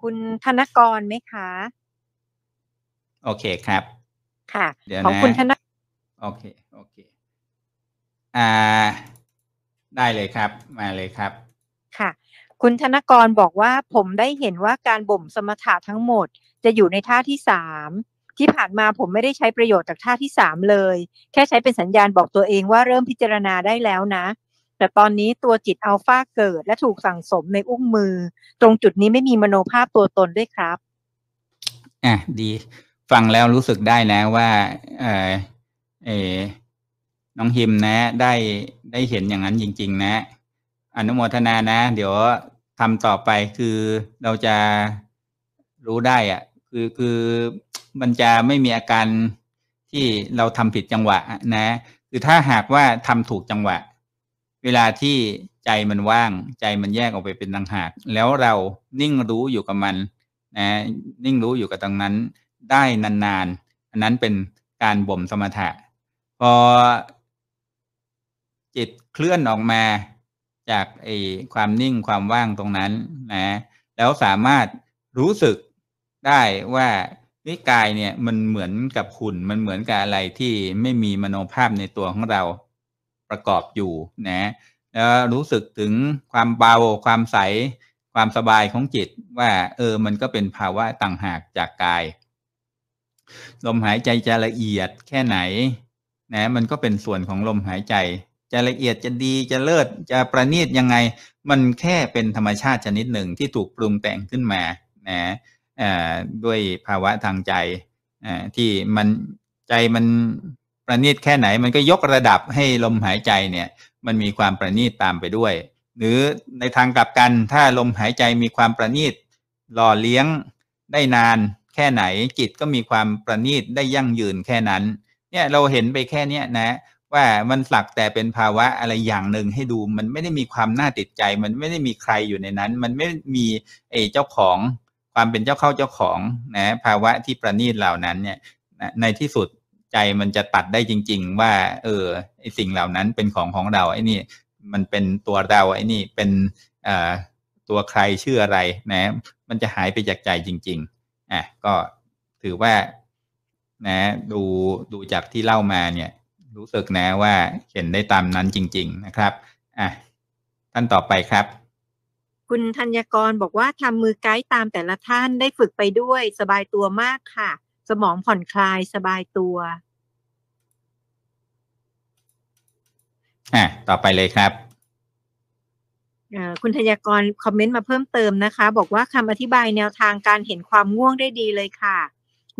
คุณธนกรไหมคะ โอเคครับ ค่ะของคุณธนกโอเคโอเคอ่าได้เลยครับ มาเลยครับ ค่ะ คุณธนกรบอกว่าผมได้เห็นว่าการบ่มสมถะทั้งหมดจะอยู่ในท่าที่สาม ที่ผ่านมาผมไม่ได้ใช้ประโยชน์จากท่าที่สามเลย แค่ใช้เป็นสัญญาณบอกตัวเองว่าเริ่มพิจารณาได้แล้วนะแต่ตอนนี้ตัวจิตอัลฟาเกิด และถูกสั่งสมในอุ้งมือ ตรงจุดนี้ไม่มีมโนภาพตัวตนด้วยครับ อ่ะ ดี ฟังแล้วรู้สึกได้แล้วว่าเออเออน้องฮิมนะ ได้ได้เห็นอย่างนั้นจริง ๆ นะ อนุโมทนานะ เดี๋ยวทำต่อไปคือเราจะรู้ได้อะคือคือมันจะไม่มีอาการที่เราทำผิดจังหวะ นะ คือถ้าหากว่าทำถูกจังหวะเวลาที่ใจมันว่างใจมันแยกออกไปเป็นต่างหากแล้วเรานิ่งรู้อยู่กับมัน นะ นิ่งรู้อยู่กับตรงนั้น ได้นานๆ อันนั้นเป็นการบ่มสมถะ พอจิตเคลื่อนออกมา จากไอ้ความนิ่งความว่างตรงนั้นนะ แล้วสามารถรู้สึกได้ว่าวิกายเนี่ยมันเหมือนกับหุ่น มันเหมือนกับอะไรที่ไม่มีมโนภาพในตัวของเราประกอบอยู่นะแล้วรู้สึกถึงความเบาความใส ความสบายของจิตว่าเออมันก็เป็นภาวะต่างหากจากกาย ลมหายใจจะละเอียดแค่ไหนนะมันก็เป็นส่วนของลมหายใจจะละเอียดจะดีจะเลิศจะประณีตยังไง มันแค่เป็นธรรมชาติชนิดหนึ่งที่ถูกปรุงแต่งขึ้นมานะด้วยภาวะทางใจที่มันใจมันประณีตแค่ไหนมันก็ยกระดับให้ลมหายใจเนี่ย มันมีความประณีตตามไปด้วย หรือในทางกลับกันถ้าลมหายใจมีความประณีตหล่อเลี้ยงได้นานแค่ไหนจิตก็มีความประณีตได้ยั่งยืนแค่นั้นเนี่ยเราเห็นไปแค่นี้นะ ว่ามันสักแต่เป็นภาวะอะไรอย่างหนึ่งให้ดูมันไม่ได้มีความน่าติดใจ มันไม่ได้มีใครอยู่ในนั้น มันไม่มีไอ้เจ้าของ ความเป็นเจ้าเข้าเจ้าของนะภาวะที่ประณีตเหล่านั้นเนี่ยในที่สุดใจมันจะตัดได้จริง ๆ ว่า เออไอสิ่งเหล่านั้นเป็นของของเราไอ้นี่มันเป็นตัวเราไอ้นี่เป็นอ่าตัวใครชื่ออะไร นะ มันจะหายไปจากใจจริง ๆอ่ะก็ถือว่า นะ ดูดูจากที่เล่ามาเนี่ย รู้สึกนะว่าเห็นได้ตามนั้นจริง ๆ นะครับอ่ะท่านต่อไปครับ คุณธัญกรบอกว่าทำมือไกด์ตามแต่ละท่านได้ฝึกไปด้วยสบายตัวมากค่ะสมองผ่อนคลายสบายตัวอ่ะต่อไปเลยครับ คุณธัญกรคอมเมนต์มาเพิ่มเติมนะคะ บอกว่าคำอธิบายแนวทางการเห็นความง่วงได้ดีเลยค่ะ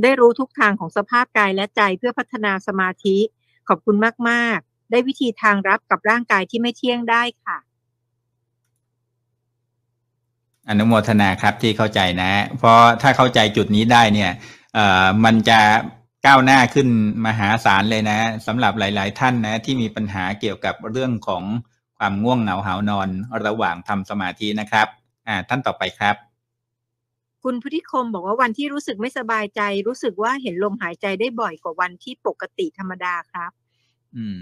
ได้รู้ทุกทางของสภาพกายและใจเพื่อพัฒนาสมาธิ ขอบคุณมากๆ ได้วิธีทางรับกับร่างกายที่ไม่เที่ยงได้ค่ะ อนุโมทนาครับที่เข้าใจนะ เพราะถ้าเข้าใจจุดนี้ได้เนี่ยเอ่อมันจะก้าวหน้าขึ้นมหาศาลเลยนะสำหรับหลาย ๆ ท่านนะ ที่มีปัญหาเกี่ยวกับเรื่องของความง่วงเหงาหานอนระหว่างทำสมาธินะครับ อ่า ท่านต่อไปครับ คุณพุทธิคมบอกว่าวันที่รู้สึกไม่สบายใจ รู้สึกว่าเห็นลมหายใจได้บ่อยกว่าวันที่ปกติธรรมดาครับ อืม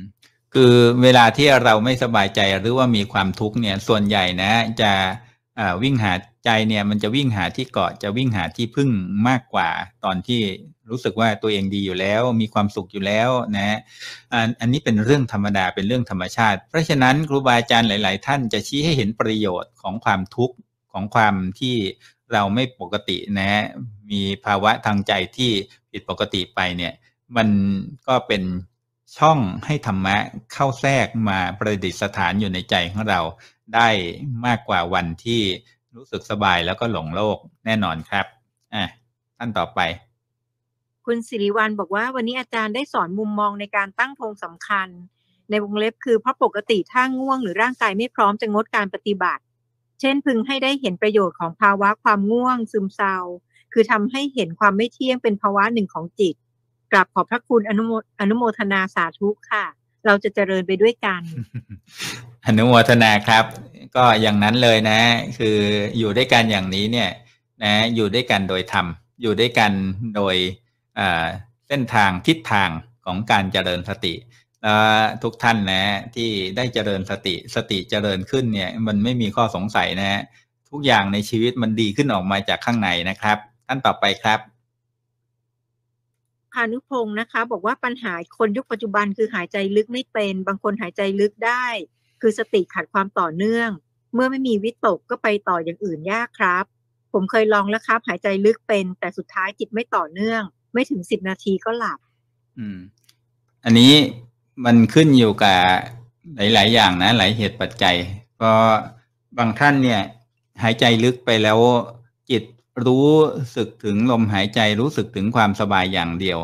คือเวลาที่เราไม่สบายใจหรือว่ามีความทุกข์เนี่ย ส่วนใหญ่นะ จะวิ่งหาใจเนี่ยมันจะวิ่งหาที่เกาะจะวิ่งหาที่พึ่งมากกว่าตอนที่รู้สึกว่าตัวเองดีอยู่แล้วมีความสุขอยู่แล้วนะอันนี้เป็นเรื่องธรรมดาเป็นเรื่องธรรมชาติ เพราะฉะนั้นครูบาอาจารย์หลาย ๆ ท่านจะชี้ให้เห็นประโยชน์ของความทุกข์ของความที่เราไม่ปกตินะ มีภาวะทางใจที่ผิดปกติไปเนี่ยมันก็เป็นช่องให้ธรรมะเข้าแทรกมาประดิษฐานอยู่ในใจของเราได้มากกว่าวันที่รู้สึกสบายแล้วก็หลงโลกแน่นอนครับ อ่ะท่านต่อไป คุณสิริวัลบอกว่าวันนี้อาจารย์ได้สอนมุมมองในการตั้งธงสำคัญ ในวงเล็บคือเพราะปกติถ้าง่วงหรือร่างกายไม่พร้อมจะงดการปฏิบัติ เช่นพึงให้ได้เห็นประโยชน์ของภาวะความง่วงซึมเศร้าคือทำให้เห็นความไม่เที่ยงเป็นภาวะหนึ่งของจิตกราบขอบพระคุณอนุโมอนุโมทนาสาธุค่ะ เราจะเจริญไปด้วยกัน อนุโมทนาครับก็อย่างนั้นเลยนะคืออยู่ด้วยกันอย่างนี้เนี่ยนะอยู่ด้วยกันโดยธรรมอยู่ด้วยกันโดยเส้นทางทิศทางของการเจริญสติแล้วทุกท่านนะที่ได้เจริญสติสติเจริญขึ้นเนี่ยมันไม่มีข้อสงสัยนะ ทุกอย่างในชีวิตมันดีขึ้นออกมาจากข้างในนะครับท่านต่อไปครับพานุพงศ์นะคะบอกว่าปัญหาคนยุคปัจจุบัน คือหายใจลึกไม่เป็น บางคนหายใจลึกได้คือสติขาดความต่อเนื่อง เมื่อไม่มีวิตกก็ไปต่ออย่างอื่นยากครับ ผมเคยลองแล้วครับ หายใจลึกเป็น แต่สุดท้ายจิตไม่ต่อเนื่อง ไม่ถึงสิบนาทีก็หลับ อืม อันนี้มันขึ้นอยู่กับ หลายๆอย่างนะ หลายเหตุปัจจัย ก็บางท่านเนี่ย หายใจลึกไปแล้ว จิตรู้สึกถึงลมหายใจรู้สึกถึงความสบายอย่างเดียว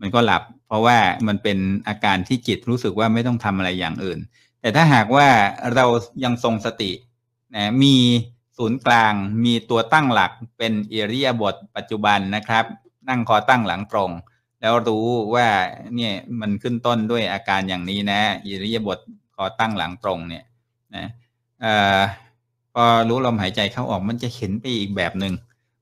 มันก็หลับ เพราะว่ามันเป็นอาการที่จิตรู้สึกว่าไม่ต้องทำอะไรอย่างอื่นแต่ถ้าหากว่าเรายังทรงสตินะมีศูนย์กลาง มีตัวตั้งหลักเป็นเอเรียบทปัจจุบันนะครับ นั่งคอตั้งหลังตรง แล้วรู้ว่าเนี่ยมันขึ้นต้นด้วยอาการอย่างนี้นะเอเรียบทคอตั้งหลังตรงเนี่ยนะอพอรู้ลมหายใจเข้าออกมันจะเห็นไปอีกแบบหนึง่ง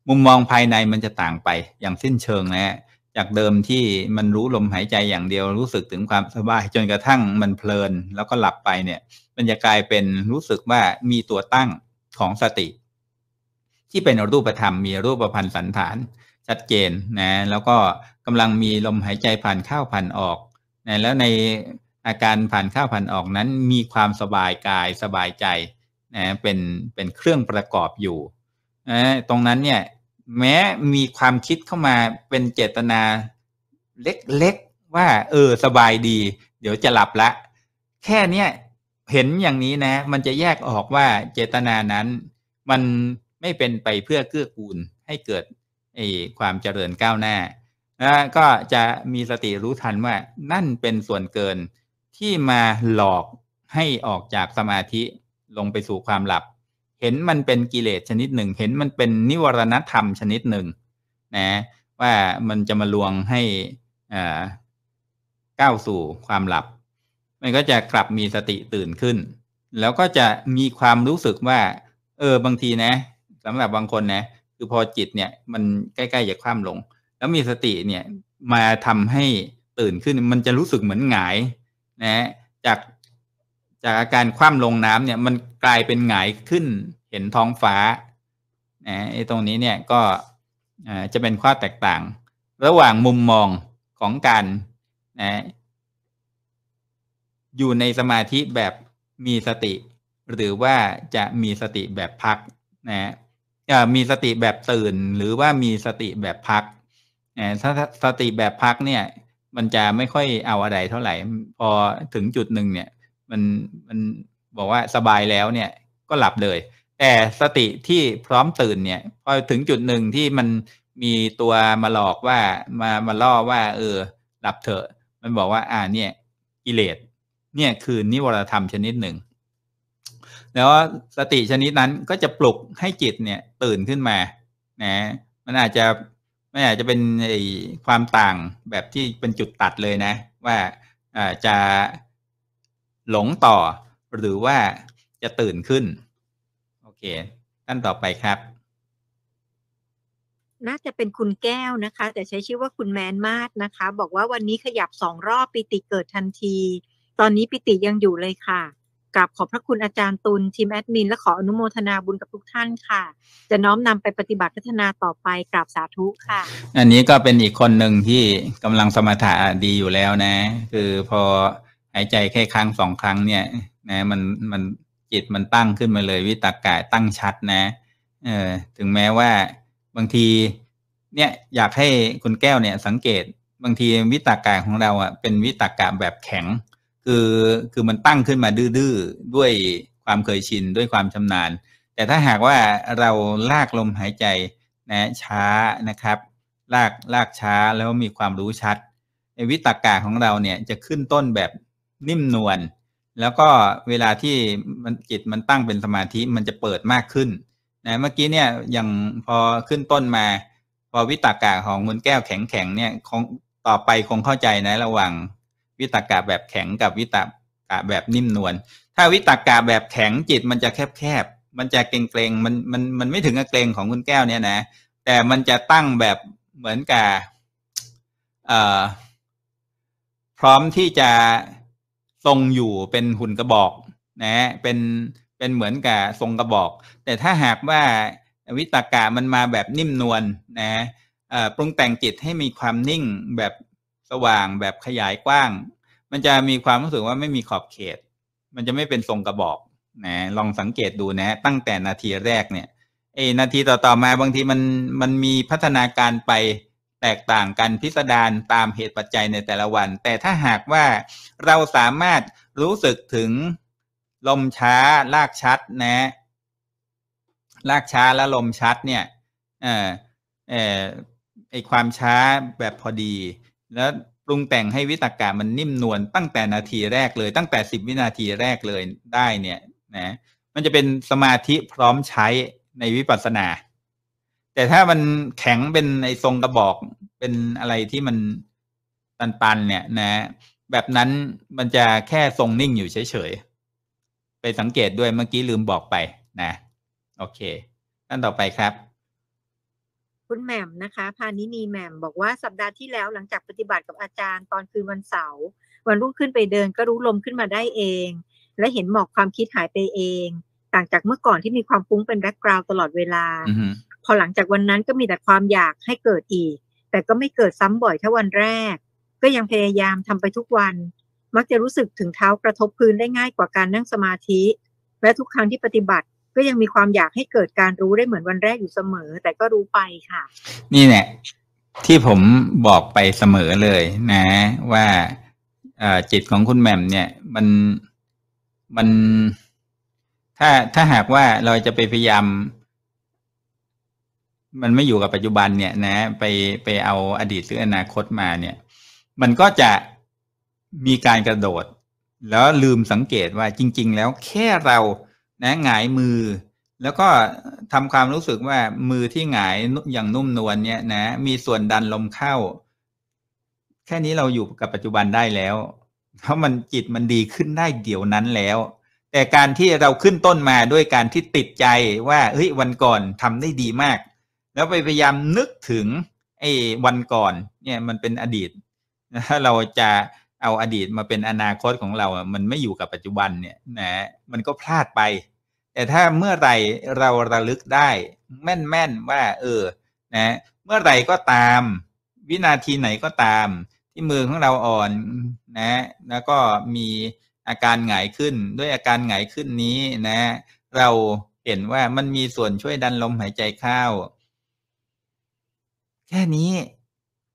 มุมมองภายในมันจะต่างไป อย่างสิ้นเชิงนะฮะจากเดิมที่มันรู้ลมหายใจอย่างเดียวรู้สึกถึงความสบายจนกระทั่งมันเพลินแล้วก็หลับไปเนี่ย มันจะกลายเป็นรู้สึกว่ามีตัวตั้งของสติ ที่เป็นรูปธรรมมีรูปประพันธ์สันฐานชัดเจนนะแล้วก็กำลังมีลมหายใจผ่านเข้าผ่านออกนะแล้วในอาการผ่านเข้าผ่านออกนั้น มีความสบายกายสบายใจนะเป็นเป็นเครื่องประกอบอยู่นะตรงนั้นเนี่ยแม้มีความคิดเข้ามาเป็นเจตนาเล็กๆว่า เออ สบายดี เดี๋ยวจะหลับละ แค่เนี้ยเห็นอย่างนี้นะ มันจะแยกออกว่าเจตนานั้น มันไม่เป็นไปเพื่อเกื้อกูลให้เกิดไอ้ความเจริญก้าวหน้า้วก็จะมีสติรู้ทันว่านั่นเป็นส่วนเกินที่มาหลอกให้ออกจากสมาธิลงไปสู่ความหลับเห็นมันเป็นกิเลสชนิดหนึ่ง เห็นมันเป็นนิวรณธรรมชนิดหนึ่ง นะ ว่ามันจะมาลวงให้อ่าก้าวสู่ความหลับ มันก็จะกลับมีสติตื่นขึ้นแล้วก็จะมีความรู้สึกว่า เออบางทีนะสำหรับบางคนนะคือพอจิตเนี่ยมันใกล้ๆจะคว่ำลง แล้วมีสติเนี่ยมาทำให้ตื่นขึ้น มันจะรู้สึกเหมือนหงายนะ จากจากอาการคว่ำลงน้ำเนี่ยมันกลายเป็นหงายขึ้นเห็นท้องฟ้านะไอ้ตรงนี้เนี่ยก็จะเป็นข้อแตกต่าง ระหว่างมุมมองของการนะอยู่ในสมาธิแบบมีสติหรือว่าจะมีสติแบบพักนะมีสติแบบตื่นหรือว่ามีสติแบบพักนะสติแบบพักเนี่ย มันจะไม่ค่อยเอาอะไรเท่าไหร่พอถึงจุดหนึ่งเนี่ยมันมันบอกว่าสบายแล้วเนี่ยก็หลับเลย แต่สติที่พร้อมตื่นเนี่ย พอถึงจุดหนึ่งที่มันมีตัวมาหลอกว่ามามาล่อว่า เออหลับเถอะ มันบอกว่าอ่าเนี่ยกิเลสเนี่ยคือนิวรธรรมชนิดหนึ่ง แล้วสติชนิดนั้นก็จะปลุกให้จิตเนี่ยตื่นขึ้นมา นะ มันอาจจะไม่อาจจะเป็นความต่างแบบที่เป็นจุดตัดเลยนะ ว่าจะหลงต่อหรือว่าจะตื่นขึ้น โอเคท่านต่อไปครับ น่าจะเป็นคุณแก้วนะคะ แต่ใช้ชื่อว่าคุณแมนมาสนะคะ บอกว่าวันนี้ขยับสองรอบปิติเกิดทันที ตอนนี้ปิติยังอยู่เลยค่ะกราบขอบพระคุณอาจารย์ตุลทีมแอดมิน และขออนุโมทนาบุญกับทุกท่านค่ะ จะน้อมนำไปปฏิบัติพัฒนาต่อไป กราบสาธุค่ะ อันนี้ก็เป็นอีกคนหนึ่งที่กำลังสมถะดีอยู่แล้วนะ คือพอหายใจแค่ครั้งสองครั้งเนี่ยนะมันมันจิตมันตั้งขึ้นมาเลย วิตากายตั้งชัดนะเออถึงแม้ว่าบางทีเนี่ยอยากให้คุณแก้วเนี่ยสังเกตบางทีวิตากายของเราอ่ะเป็นวิตากายแบบแข็ง คือคือมันตั้งขึ้นมาดื้อด้ด้วยความเคยชินด้วยความชำนาญแต่ถ้าหากว่าเราลากลมหายใจนะช้านะครับลากลากช้าแล้วมีความรู้ชัดวิตากยของเราเนี่ยจะขึ้นต้นแบบนิ่มนวล แล้วก็เวลาที่มันจิตมันตั้งเป็นสมาธิมันจะเปิดมากขึ้น นะ เมื่อกี้เนี่ยอย่างพอขึ้นต้นมาพอวิตากะของมุณแก้วแข็งแข็งเนี่ยคงต่อไปคงเข้าใจนะระหว่าง วิตากะแบบแข็งกับวิตากะแบบนิ่มนวลถ้าวิตากะแบบแข็งจิตมันจะแคบแคบมันจะเกรงเกรงมันมันมันไม่ถึงกับเกรงของมุณแก้วเนี่ยนะ แต่มันจะตั้งแบบเหมือนกับพร้อมที่จะทรงอยู่เป็นหุ่นกระบอกนะฮะเป็นเป็นเหมือนกับทรงกระบอก แต่ถ้าหากว่าวิตากะมันมาแบบนิ่มนวลนนะปรุงแต่งจิตให้มีความนิ่งแบบสว่างแบบขยายกว้าง มันจะมีความรู้สึกว่าไม่มีขอบเขต มันจะไม่เป็นทรงกระบอกนะลองสังเกตดูนะ ตั้งแต่นาทีแรกเนี่ยเอนาทีต่อๆมาบางทีมันมันมีพัฒนาการไปแตกต่างกันพิสดารตามเหตุปัจจัยในแต่ละวัน แต่ถ้าหากว่าเราสามารถรู้สึกถึงลมช้าลากชัดนะลากช้าและลมชัดเนี่ยเออเออไอความช้าแบบพอดี แล้วปรุงแต่งให้วิตากะมันนิ่มนวลตั้งแต่นาทีแรกเลย ตั้งแต่สิบวินาทีแรกเลยได้เนี่ยนะมันจะเป็นสมาธิพร้อมใช้ในวิปัสสนาแต่ถ้ามันแข็งเป็นในทรงกระบอกเป็นอะไรที่มันตันๆ เนี่ย นะ แบบนั้นมันจะแค่ทรงนิ่งอยู่เฉยๆ ไปสังเกตด้วยเมื่อกี้ลืมบอกไป นะ โอเคท่านต่อไปครับ คุณแหม่มนะคะ พานินีแหม่มบอกว่าสัปดาห์ที่แล้วหลังจากปฏิบัติกับอาจารย์ตอนคืนวันเสาร์วันรุ่งขึ้นไปเดินก็รู้ลมขึ้นมาได้เอง และเห็นหมอกความคิดหายไปเอง ต่างจากเมื่อก่อนที่มีความฟุ้งเป็นแบ็กกราวด์ตลอดเวลาพอหลังจากวันนั้นก็มีแต่ความอยากให้เกิดอีก แต่ก็ไม่เกิดซ้ำบ่อยเท่าวันแรก ก็ยังพยายามทำไปทุกวัน มักจะรู้สึกถึงเท้ากระทบพื้นได้ง่ายกว่าการนั่งสมาธิ และทุกครั้งที่ปฏิบัติ ก็ยังมีความอยากให้เกิดการรู้ได้เหมือนวันแรกอยู่เสมอ แต่ก็รู้ไปค่ะ นี่แหละที่ผมบอกไปเสมอเลยนะว่าจิตของคุณแหม่มเนี่ยมันมันถ้าถ้าหากว่าเราจะไปพยายามมันไม่อยู่กับปัจจุบันเนี่ยนะ ไปไปเอาอดีตหรืออนาคตมาเนี่ย มันก็จะมีการกระโดด แล้วลืมสังเกตว่าจริง ๆ แล้วแค่เรานะหงายมือ แล้วก็ทำความรู้สึกว่ามือที่หงายอย่างนุ่มนวลเนี่ยนะ มีส่วนดันลมเข้า แค่นี้เราอยู่กับปัจจุบันได้แล้วเพราะมันจิตมันดีขึ้นได้เดี๋ยวนั้นแล้ว แต่การที่เราขึ้นต้นมาด้วยการที่ติดใจว่าเฮ้ยวันก่อนทำได้ดีมากแล้วไปพยายามนึกถึงไอ้วันก่อนเนี่ยมันเป็นอดีตถ้าเราจะเอาอดีตมาเป็นอนาคตของเราอ่ะมันไม่อยู่กับปัจจุบันเนี่ยนะ มันก็พลาดไป แต่ถ้าเมื่อไหร่เราระลึกได้ แม่นๆว่า เออ นะ เมื่อไหร่ก็ตาม วินาทีไหนก็ตาม ที่มือของเราอ่อนนะ แล้วก็มีอาการหงายขึ้น ด้วยอาการหงายขึ้นนี้นะ เราเห็นว่ามันมีส่วนช่วยดันลมหายใจเข้าแค่นี้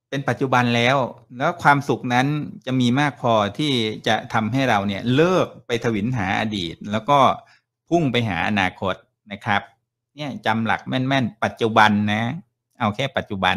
เป็นปัจจุบันแล้ว แล้วความสุขนั้นจะมีมากพอที่จะทำให้เราเนี่ย เลิกไปถวิลหาอดีต แล้วก็พุ่งไปหาอนาคตนะครับ เนี่ยจำหลักแม่นๆปัจจุบันนะ เอาแค่ปัจจุบัน